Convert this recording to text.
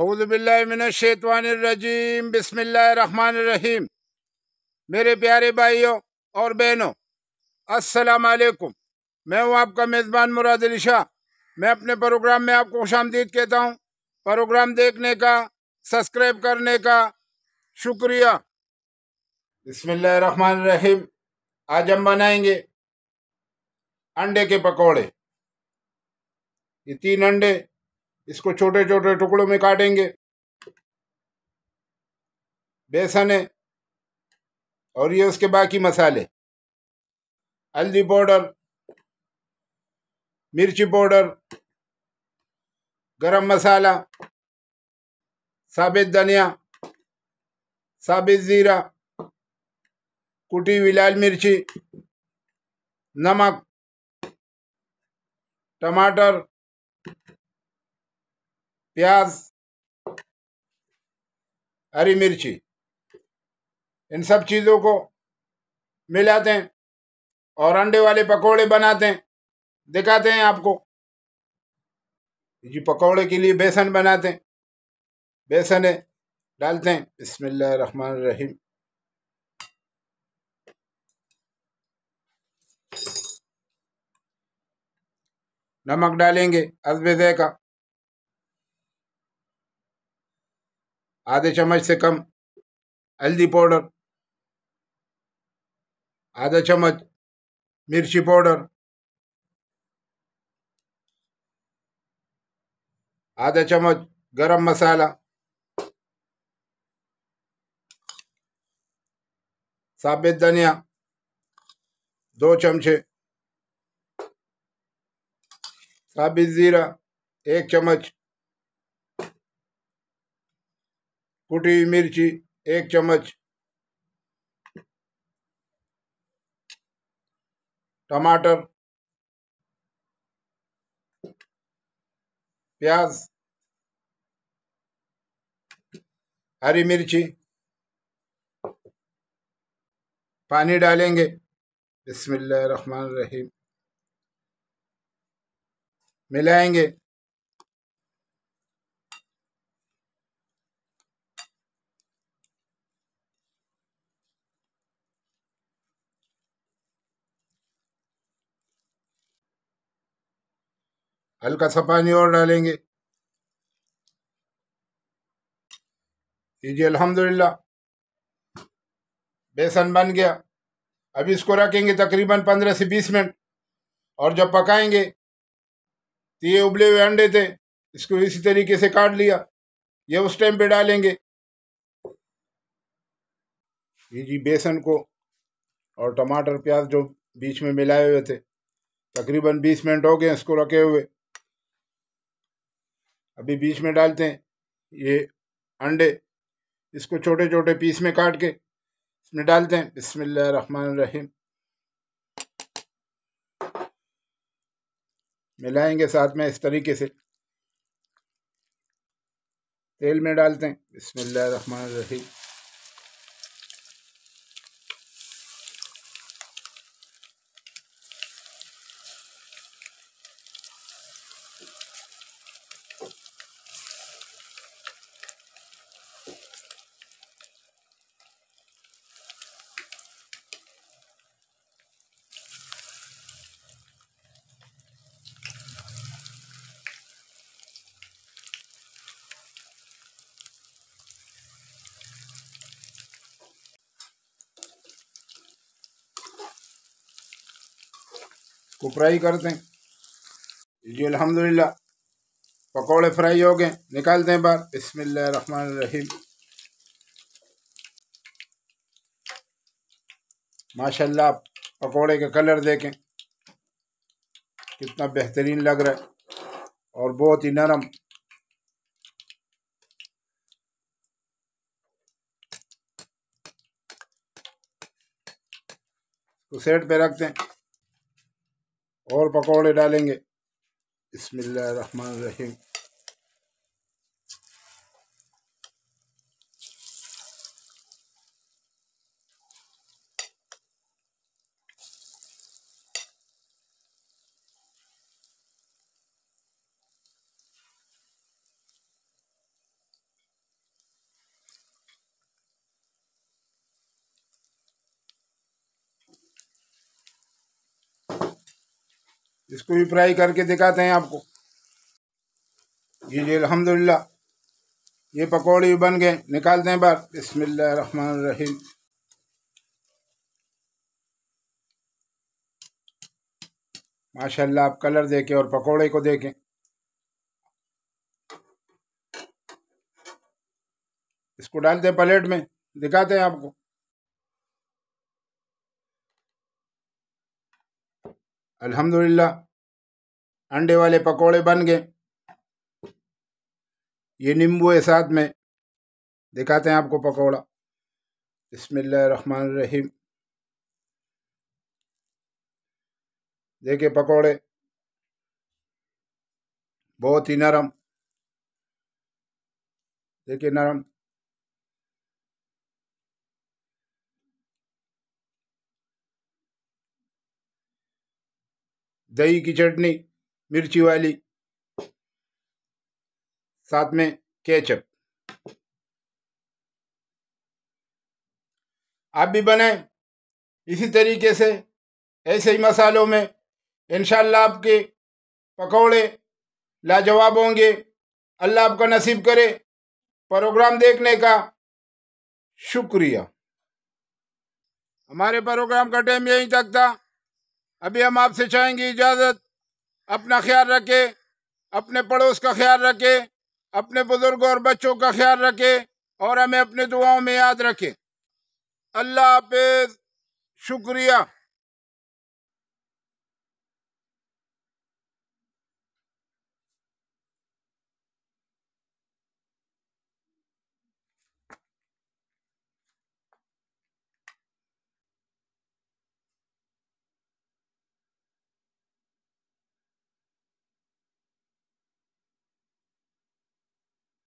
अउदबिल्लिनशैतवानरजीम रहीम मेरे प्यारे भाइयों और बहनों अस्सलाम वालेकुम मैं हूं आपका मेज़बान मुराद अली शाह मैं अपने प्रोग्राम में आपको खुश आमदीद कहता हूं प्रोग्राम देखने का सब्सक्राइब करने का शुक्रिया बिसमीम आज हम बनाएंगे अंडे के पकोड़े ये तीन अंडे इसको छोटे छोटे टुकड़ों में काटेंगे बेसन है और ये उसके बाकी मसाले हल्दी पाउडर मिर्ची पाउडर गरम मसाला साबित धनिया साबित ज़ीरा कुटी हुई लाल मिर्ची नमक टमाटर प्याज हरी मिर्ची इन सब चीज़ों को मिलाते हैं और अंडे वाले पकोड़े बनाते हैं दिखाते हैं आपको जी पकोड़े के लिए बेसन बनाते हैं बेसन है डालते हैं बिस्मिल्लाह रहीम नमक डालेंगे अजबे का आधे चम्मच से कम हल्दी पाउडर आधा चम्मच मिर्ची पाउडर आधा चम्मच गरम मसाला साबित धनिया दो चमचे साबित जीरा एक चम्मच कुटी हुई मिर्ची एक चम्मच टमाटर प्याज हरी मिर्ची पानी डालेंगे बिस्मिल्लाह रहमान रहीम मिलाएंगे हल्का सा पानी और डालेंगे जी अल्हम्दुलिल्लाह बेसन बन गया अब इसको रखेंगे तकरीबन पंद्रह से बीस मिनट और जब पकाएंगे तो ये उबले हुए अंडे थे इसको इसी तरीके से काट लिया ये उस टाइम पे डालेंगे ये जी बेसन को और टमाटर प्याज जो बीच में मिलाए हुए थे तकरीबन बीस मिनट हो गए इसको रखे हुए अभी बीच में डालते हैं ये अंडे इसको छोटे छोटे पीस में काट के इसमें डालते हैं रहमान रहीम मिलाएंगे साथ में इस तरीके से तेल में डालते हैं रहमान रहीम को फ्राई करते हैं जी अलहमदिल्ला पकौड़े फ्राई हो गए निकालते हैं बाहर बसमीम माशाल्लाह पकौड़े का कलर देखें कितना बेहतरीन लग रहा है और बहुत ही नरम तो सेट पे रखते हैं और पकौड़े डालेंगे बसमिल्ल रहीम इसको भी फ्राई करके दिखाते हैं आपको जी जी अलहमदिल्ला ये पकौड़े भी बन गए निकालते हैं रन बसमिल्लर माशाल्लाह आप कलर देखें और पकोड़े को देखें इसको डालते हैं प्लेट में दिखाते हैं आपको अल्हम्दुलिल्लाह अंडे वाले पकोड़े बन गए ये नींबू है साथ में दिखाते हैं आपको पकोड़ा बसमिल्लर रहीम देखिए पकोड़े बहुत ही नरम देखिए नरम दही की चटनी मिर्ची वाली साथ में केचप आप भी बनाएं इसी तरीके से ऐसे ही मसालों में इनशाला आपके पकौड़े लाजवाब होंगे अल्लाह आपका नसीब करे प्रोग्राम देखने का शुक्रिया हमारे प्रोग्राम का टाइम यहीं तक था अभी हम आपसे चाहेंगे इजाज़त अपना ख्याल रखें अपने पड़ोस का ख्याल रखें अपने बुजुर्गों और बच्चों का ख्याल रखें और हमें अपने दुआओं में याद रखें अल्लाह हाफ शुक्रिया